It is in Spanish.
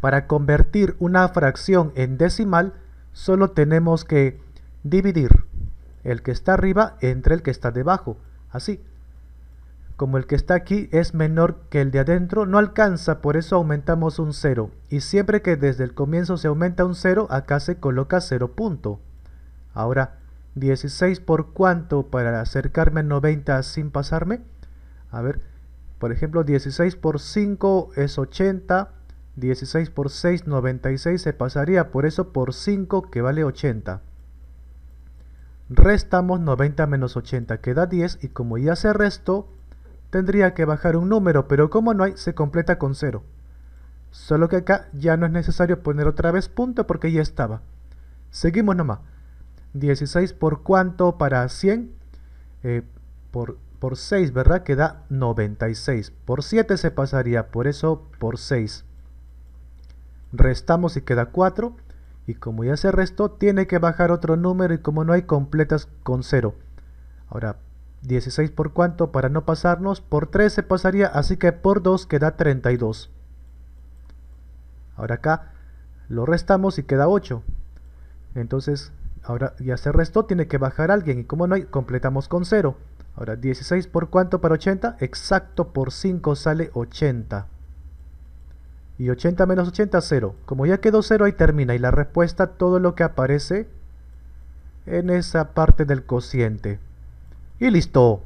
Para convertir una fracción en decimal, solo tenemos que dividir el que está arriba entre el que está debajo, así. Como el que está aquí es menor que el de adentro, no alcanza, por eso aumentamos un 0. Y siempre que desde el comienzo se aumenta un 0, acá se coloca 0 punto. Ahora, 16 por cuánto para acercarme a 90 sin pasarme. A ver, por ejemplo, 16 por 5 es 80, 16 por 6, 96, se pasaría por eso por 5 que vale 80. Restamos 90 menos 80, queda 10 y como ya se restó, tendría que bajar un número, pero como no hay, se completa con 0. Solo que acá ya no es necesario poner otra vez punto porque ya estaba. Seguimos nomás. 16 por cuánto para 100? Eh, por, por 6, ¿verdad? Queda 96. Por 7 se pasaría, por eso por 6 restamos y queda 4 y como ya se restó tiene que bajar otro número y como no hay completas con 0 ahora 16 por cuánto para no pasarnos por 3 se pasaría así que por 2 queda 32 ahora acá lo restamos y queda 8 entonces ahora ya se restó tiene que bajar alguien y como no hay completamos con 0 ahora 16 por cuánto para 80 exacto por 5 sale 80 y 80 menos 80, 0. Como ya quedó 0, ahí termina. Y la respuesta, todo lo que aparece en esa parte del cociente. Y listo.